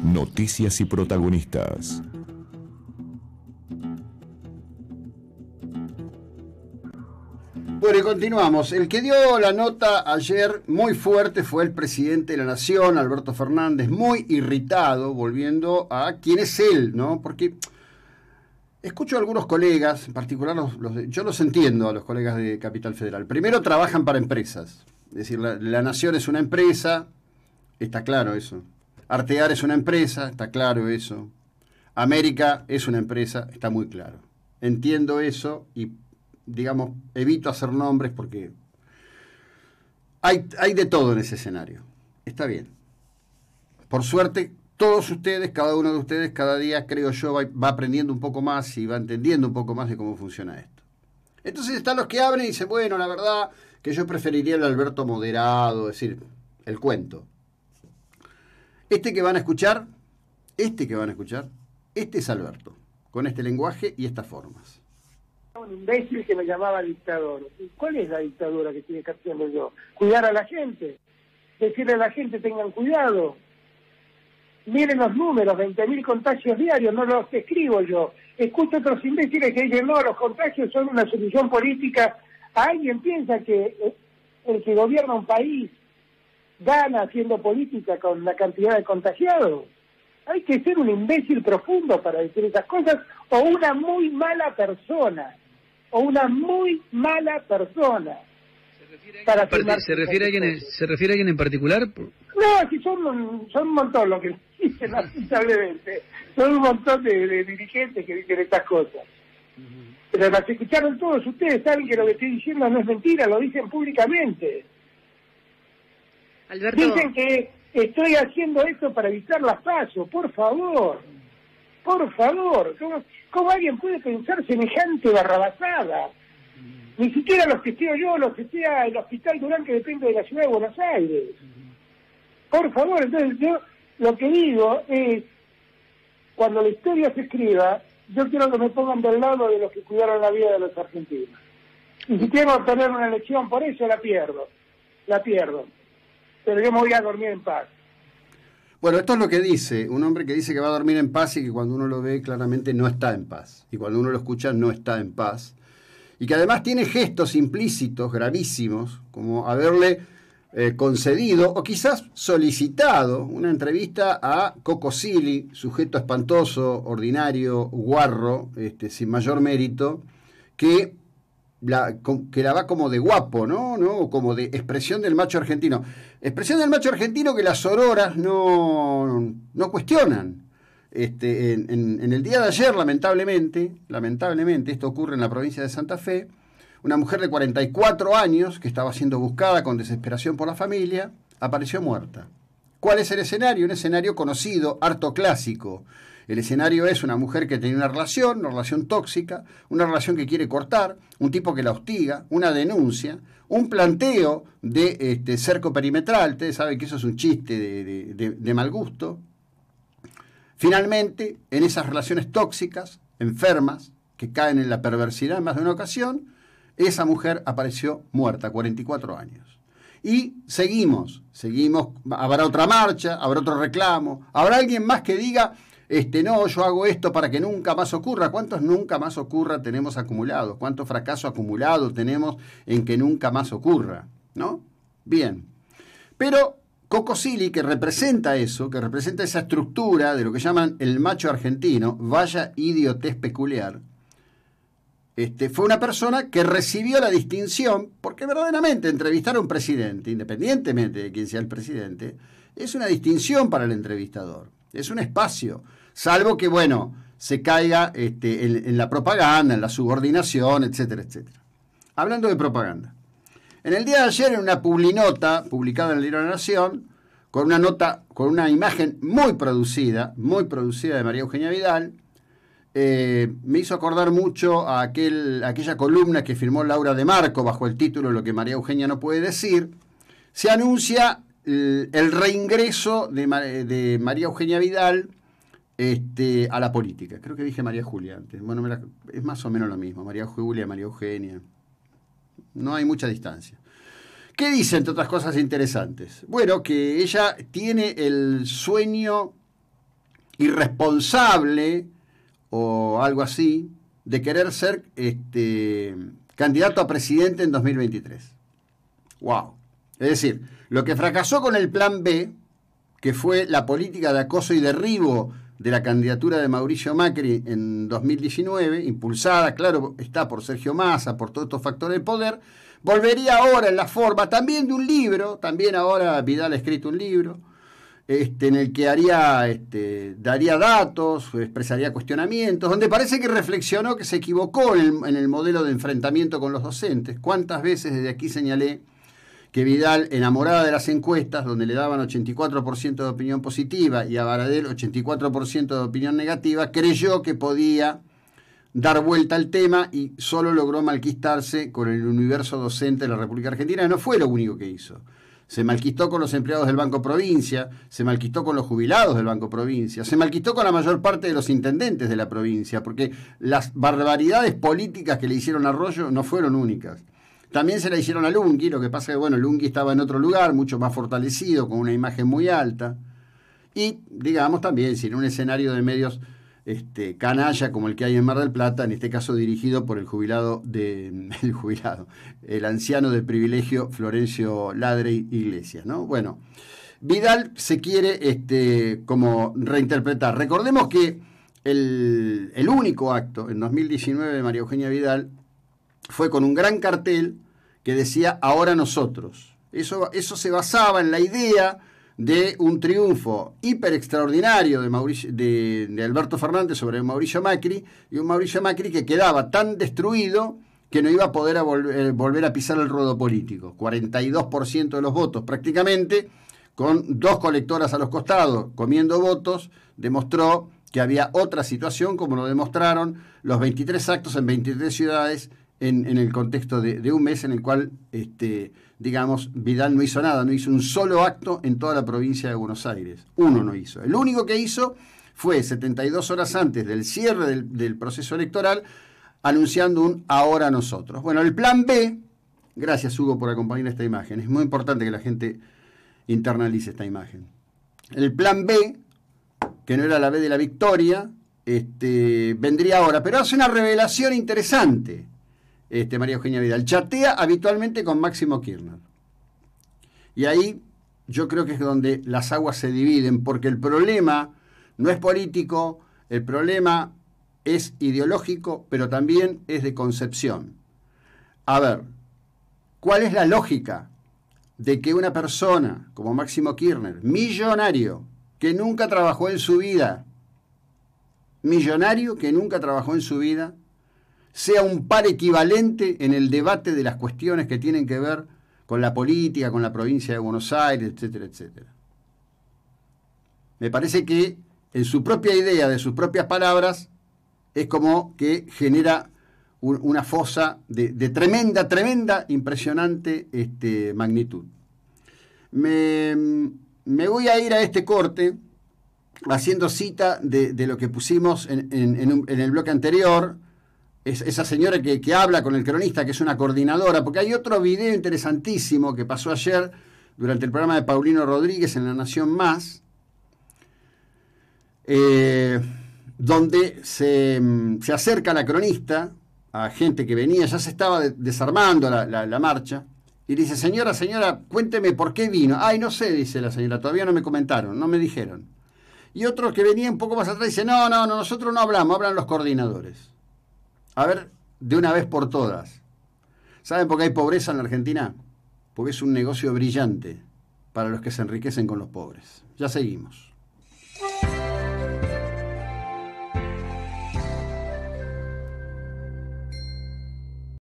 Noticias y protagonistas. Bueno, y continuamos. El que dio la nota ayer muy fuerte fue el presidente de la Nación, Alberto Fernández, muy irritado, volviendo a quién es él, ¿no? Porque escucho a algunos colegas, en particular los, yo los entiendo a los colegas de Capital Federal. Primero trabajan para empresas, es decir, la Nación es una empresa, está claro eso. Artear es una empresa, está claro eso. América es una empresa, está muy claro. Entiendo eso y, digamos, evito hacer nombres porque hay, de todo en ese escenario. Está bien. Por suerte, todos ustedes, cada uno de ustedes, cada día, creo yo, va, va aprendiendo un poco más y va entendiendo un poco más de cómo funciona esto. Entonces están los que abren y dicen, bueno, la verdad que yo preferiría el Alberto moderado, es decir, el cuento. Este que van a escuchar, este que van a escuchar, este es Alberto, con este lenguaje y estas formas. Un imbécil que me llamaba dictador. ¿Cuál es la dictadura que tiene que hacerlo yo? Cuidar a la gente, decirle a la gente tengan cuidado. Miren los números, 20.000 contagios diarios, no los escribo yo. Escucho a otros imbéciles que dicen, no, los contagios son una solución política. alguien piensa que eh, el que gobierna un país gana haciendo política con la cantidad de contagiados. Hay que ser un imbécil profundo para decir estas cosas o una muy mala persona, o una muy mala persona. ¿Se refiere, a, alguien ¿se refiere a alguien en particular? No, son, son un montón lo que dicen, lamentablemente. Son un montón de, dirigentes que dicen estas cosas. Pero las escucharon todos ustedes, saben que lo que estoy diciendo no es mentira, lo dicen públicamente. Dicen que estoy haciendo esto para evitar las pasos, por favor. Por favor, ¿cómo, alguien puede pensar semejante barrabasada? Ni siquiera los que estoy yo, los que esté el Hospital Durán, que depende de la Ciudad de Buenos Aires. Por favor, entonces yo lo que digo es, cuando la historia se escriba, yo quiero que me pongan del lado de los que cuidaron la vida de los argentinos. Y si quiero tener una elección, por eso la pierdo, la pierdo pero yo me voy a dormir en paz. Bueno, esto es lo que dice, un hombre que dice que va a dormir en paz y que cuando uno lo ve claramente no está en paz, y cuando uno lo escucha no está en paz, y que además tiene gestos implícitos gravísimos, como haberle eh, concedido o quizás solicitado una entrevista a Coco sujeto espantoso, ordinario, guarro, este, sin mayor mérito, que que la va como de guapo, ¿no? ¿no? Como de expresión del macho argentino. Expresión del macho argentino que las auroras no, no cuestionan. Este, en, en, el día de ayer, lamentablemente, lamentablemente, esto ocurre en la provincia de Santa Fe, una mujer de 44 años, que estaba siendo buscada con desesperación por la familia, apareció muerta. ¿Cuál es el escenario? Un escenario conocido, harto clásico. El escenario es una mujer que tiene una relación, una relación tóxica, una relación que quiere cortar, un tipo que la hostiga, una denuncia, un planteo de este, cerco perimetral, ustedes saben que eso es un chiste de, mal gusto. Finalmente, en esas relaciones tóxicas, enfermas, que caen en la perversidad en más de una ocasión, esa mujer apareció muerta, 44 años. Y seguimos, seguimos, habrá otra marcha, habrá otro reclamo, habrá alguien más que diga, este, no, yo hago esto para que nunca más ocurra. ¿Cuántos nunca más ocurra tenemos acumulados? ¿Cuánto fracaso acumulado tenemos en que nunca más ocurra? ¿No? Bien. Pero Cocosili, que representa eso, que representa esa estructura de lo que llaman el macho argentino, vaya idiotez peculiar, este, fue una persona que recibió la distinción, porque verdaderamente entrevistar a un presidente, independientemente de quién sea el presidente, es una distinción para el entrevistador, es un espacio salvo que, bueno, se caiga este, en, la propaganda, en la subordinación, etcétera, etcétera. Hablando de propaganda. En el día de ayer, en una publinota publicada en el libro de la Nación, con una nota, con una imagen muy producida, muy producida de María Eugenia Vidal, eh, me hizo acordar mucho a, aquella columna que firmó Laura de Marco bajo el título Lo que María Eugenia no puede decir. Se anuncia el, reingreso de María Eugenia Vidal este, a la política. Creo que dije María Julia antes. Bueno, es más o menos lo mismo. María Julia, María Eugenia. No hay mucha distancia. ¿Qué dice, entre otras cosas interesantes? Bueno, que ella tiene el sueño irresponsable o algo así de querer ser este, candidato a presidente en 2023. ¡Wow! Es decir, lo que fracasó con el plan B, que fue la política de acoso y derribo de la candidatura de Mauricio Macri en 2019, impulsada, claro, está por Sergio Massa, por todos estos factores de poder, volvería ahora en la forma también de un libro, también ahora Vidal ha escrito un libro, este, en el que haría, este, daría datos, expresaría cuestionamientos, donde parece que reflexionó que se equivocó en el, en el modelo de enfrentamiento con los docentes. ¿Cuántas veces desde aquí señalé que Vidal, enamorada de las encuestas, donde le daban 84% de opinión positiva y a Baradel 84% de opinión negativa, creyó que podía dar vuelta al tema y solo logró malquistarse con el universo docente de la República Argentina. No fue lo único que hizo. Se malquistó con los empleados del Banco Provincia, se malquistó con los jubilados del Banco Provincia, se malquistó con la mayor parte de los intendentes de la provincia, porque las barbaridades políticas que le hicieron a Arroyo no fueron únicas. También se la hicieron a Lungi, lo que pasa es que bueno, Lungi estaba en otro lugar, mucho más fortalecido, con una imagen muy alta. Y digamos también, si en un escenario de medios este, canalla como el que hay en Mar del Plata, en este caso dirigido por el jubilado de el jubilado, el anciano de privilegio Florencio Ladre Iglesias, ¿no? Bueno, Vidal se quiere este, como reinterpretar. Recordemos que el, el único acto en 2019 de María Eugenia Vidal fue con un gran cartel que decía ahora nosotros. Eso, se basaba en la idea de un triunfo hiper extraordinario de, de, Alberto Fernández sobre Mauricio Macri y un Mauricio Macri que quedaba tan destruido que no iba a poder eh, volver a pisar el ruedo político. 42% de los votos prácticamente, con dos colectoras a los costados comiendo votos, demostró que había otra situación, como lo demostraron los 23 actos en 23 ciudades en, el contexto de, un mes en el cual, este, digamos, Vidal no hizo nada, no hizo un solo acto en toda la provincia de Buenos Aires. Uno no hizo. El único que hizo fue 72 horas antes del cierre del, proceso electoral, anunciando un ahora nosotros. Bueno, el plan B, gracias Hugo por acompañar esta imagen, es muy importante que la gente internalice esta imagen. El plan B, que no era la B de la victoria, este, vendría ahora, pero hace una revelación interesante. Este, María Eugenia Vidal. Chatea habitualmente con Máximo Kirchner. Y ahí yo creo que es donde las aguas se dividen, porque el problema no es político, el problema es ideológico, pero también es de concepción. A ver, ¿cuál es la lógica de que una persona como Máximo Kirchner, millonario, que nunca trabajó en su vida, millonario que nunca trabajó en su vida, sea un par equivalente en el debate de las cuestiones que tienen que ver con la política, con la provincia de Buenos Aires, etcétera, etcétera. Me parece que en su propia idea, de sus propias palabras, es como que genera una fosa de, tremenda, tremenda, impresionante este, magnitud. Me, voy a ir a este corte haciendo cita de, lo que pusimos en el bloque anterior, esa señora que, habla con el cronista, que es una coordinadora, porque hay otro video interesantísimo que pasó ayer durante el programa de Paulino Rodríguez en La Nación Más, eh, donde mm, se, acerca la cronista a gente que venía, ya se estaba desarmando la, marcha, y dice, señora, señora, cuénteme por qué vino. Ay, no sé, dice la señora, todavía no me comentaron, no me dijeron. Y otro que venía un poco más atrás dice, no, no, no, nosotros no hablamos, hablan los coordinadores. A ver, de una vez por todas. ¿Saben por qué hay pobreza en la Argentina? Porque es un negocio brillante para los que se enriquecen con los pobres. Ya seguimos.